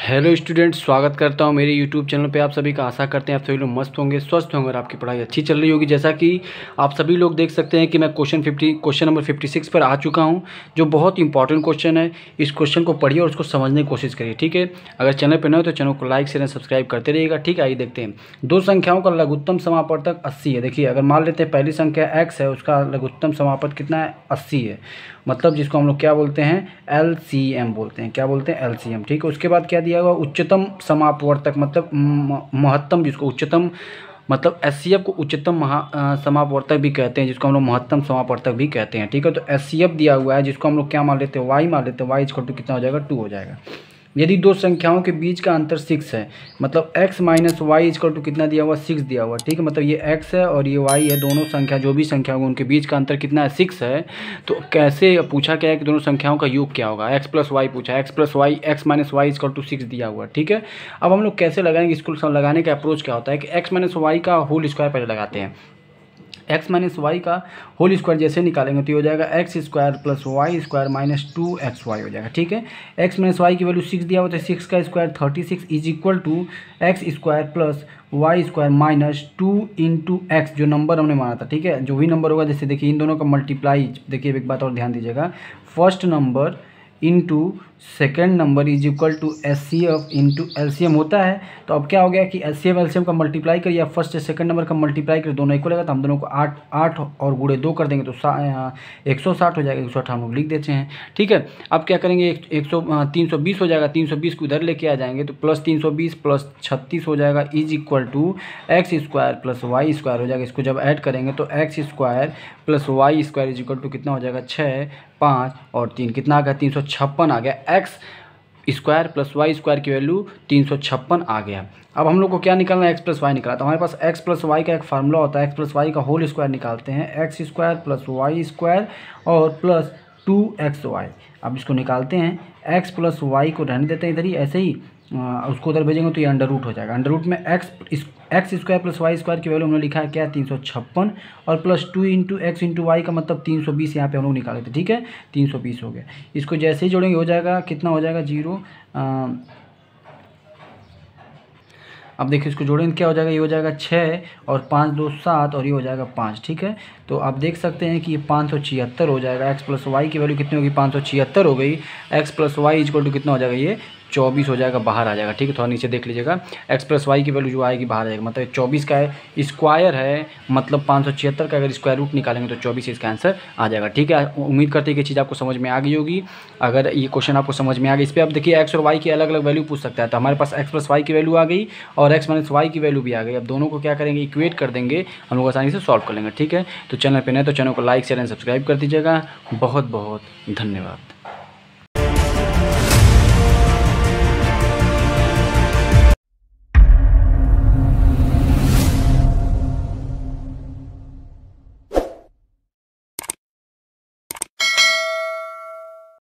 hello student स्वागत करता हूं मेरे यूट्यूब चैनल पे आप सभी का आशा करते हैं आप सभी लोग मस्त होंगे स्वस्थ होंगे और आपकी पढ़ाई अच्छी चल रही होगी जैसा कि आप सभी लोग देख सकते हैं कि मैं question fifty question number fifty six पर आ चुका हूं जो बहुत इंपॉर्टेंट क्वेश्चन है इस क्वेश्चन को पढ़िए और उसको समझने की कोशिश करिए ठीक है अगर चैनल पर न हो तो चैनल को लाइक शेयर सब्सक्राइब करते रहिएगा ठीक है आइए देखते हैं दो संख्याओं का लघुत्तम समापवर्तक अस्सी है देखिए अगर मान लेते हैं पहली संख्या एक्स है उसका लघुत्तम समापन कितना है अस्सी है मतलब जिसको हम लोग क्या बोलते हैं एल बोलते हैं क्या बोलते हैं एल ठीक है उसके बाद क्या दिया हुआ उच्चतम समापवर्तक मतलब महत्तम जिसको उच्चतम मतलब एस को उच्चतम समापवर्तक भी कहते हैं जिसको हम लोग महत्तम समापवर्तक भी कहते हैं ठीक है तो एस दिया हुआ है जिसको हम लोग क्या मान लेते हैं वाई मान लेते हैं वाई इसको कितना हो जाएगा टू हो जाएगा यदि दो संख्याओं के बीच का अंतर सिक्स है मतलब X minus Y is equal to कितना दिया हुआ सिक्स दिया हुआ ठीक है मतलब ये एक्स है और ये वाई है दोनों संख्या जो भी संख्या होगी उनके बीच का अंतर कितना है सिक्स है तो कैसे पूछा क्या है कि दोनों संख्याओं का योग क्या होगा एक्स प्लस वाई पूछा X plus Y X minus Y is equal to six दिया हुआ ठीक है अब हम लोग कैसे लगाएंगे इसको लगाने का अप्रोच क्या होता है कि एक्स माइनस वाई का होल स्क्वायर पहले लगाते हैं एक्स माइनस वाई का होल स्क्वायर जैसे निकालेंगे तो ये हो जाएगा X square plus Y square minus two X Y हो जाएगा ठीक है एक्स माइनस वाई की वैल्यू सिक्स दिया हुआ है तो सिक्स का square thirty six is equal to X square plus Y square minus two into X जो नंबर हमने माना था ठीक है जो भी नंबर होगा जैसे देखिए इन दोनों का मल्टीप्लाई देखिए एक बात और ध्यान दीजिएगा first number into second number is equal to S C F into L C M होता है तो अब क्या हो गया कि S C F L C M का मल्टीप्लाई करिए या फर्स्ट सेकेंड नंबर का मल्टीप्लाई करिए दोनों इक्वल होगा तो हम दोनों को आठ आठ और गुड़े दो कर देंगे तो एक सौ साठ हो जाएगा एक सौ अठारह हम लोग लिख देते हैं ठीक है अब क्या करेंगे एक सौ तीन सौ बीस हो जाएगा तीन सौ बीस को इधर लेके आ जाएंगे तो प्लस तीन सौ बीस प्लस छत्तीस हो जाएगा is equal to X square plus Y square हो जाएगा इसको जब ऐड करेंगे तो X square plus Y square is equal to कितना हो जाएगा छः पाँच और तीन कितना आ गया तीन सौ छप्पन आ गया X square plus Y square की वैल्यू तीन सौ छप्पन आ गया अब हम लोग को क्या निकालना है एक्स प्लस वाई निकाला तो हमारे पास एक्स प्लस वाई का एक फार्मूला होता है एक्स प्लस वाई का होल स्क्वायर निकालते हैं X square plus Y square और प्लस टू एक्स वाई अब इसको निकालते हैं एक्स प्लस वाई को रहने देते हैं इधर ही ऐसे ही आ, उसको उधर भेजेंगे तो ये अंडर रूट हो जाएगा अंडर रूट में एक्स इस, X square plus Y square की वैल्यू हमने लिखा है क्या तीन सौ छप्पन और plus two into X into Y का मतलब तीन सौ बीस यहाँ पर हम लोग निकाले थे ठीक है तीन सौ बीस हो गया इसको जैसे ही जोड़ेंगे हो जाएगा कितना हो जाएगा जीरो अब देखिए इसको जोड़ेंगे क्या हो जाएगा ये हो जाएगा छः और पाँच दो सात और ये हो जाएगा पाँच ठीक है तो आप देख सकते हैं कि ये पाँच सौ छिहत्तर हो जाएगा एक्स प्लस वाई की वैल्यू कितनी होगी पाँच सौ छिहत्तर हो गई X plus Y is equal to कितना हो जाएगा ये चौबीस हो जाएगा बाहर आ जाएगा ठीक है थोड़ा नीचे देख लीजिएगा एक्स प्लस वाई की वैल्यू जो आएगी बाहर आएगा मतलब चौबीस का है स्क्वायर है मतलब पाँच सौ छिहत्तर का अगर स्क्वायर रूट निकालेंगे तो चौबीस इसका आंसर आ जाएगा ठीक है उम्मीद करते हैं कि चीज़ आपको समझ में आ गई होगी अगर ये क्वेश्चन आपको समझ में आ गया इस पर आप देखिए एक्स और वाई की अलग अलग वैल्यू पूछ सकता है तो हमारे पास एक्स प्लस वाई की वैल्यू आ गई और एक्स माइनस वाई की वैल्यू भी आ गई अब दोनों को क्या करेंगे इक्वेट कर देंगे हम लोग आसानी से सॉल्व कर लेंगे ठीक है तो चैनल पर नहीं तो चैनल को लाइक शेयर एंड सब्सक्राइब कर दीजिएगा बहुत बहुत धन्यवाद